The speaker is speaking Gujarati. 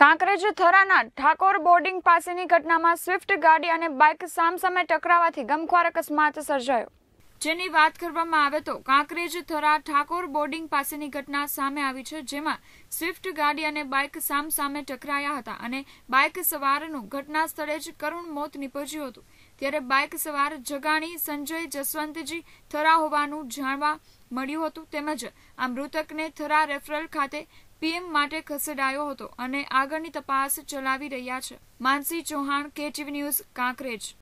કાંકરેજ થરાના ઠાકોર બોર્ડિંગ પાસેની ઘટનામાં સ્વિફ્ટ ગાડી અને બાઇક સામસામે ટકરાવાથી ગમખ્વાર અકસ્માત સર્જાયો જેની વાત કરવામાં આવે તો કાંકરેજ થરા ઠાકોર બોર્ડિંગ પાસેની ઘટના સામે આવી છે જેમાં સ્વિફ્ટ ગાડી અને બાઇક સામસામે ટકરાયા હતા અને બાઇક સવારનું ઘટના સ્થળે જ કરુણ મોત નીપજ્યું હતું ત્યારે બાઇક સવાર જગાણી સંજય જસવંતજી થરા હોવાનું જાણવા મળ્યું હતું તેમજ આ મૃતકને થરા રેફરલ ખાતે પીએમ માટે ખસેડાયો હતો અને આગળની તપાસ ચલાવી રહ્યા છે માનસી ચૌહાણ કેટીવી ન્યૂઝ કાંકરેજ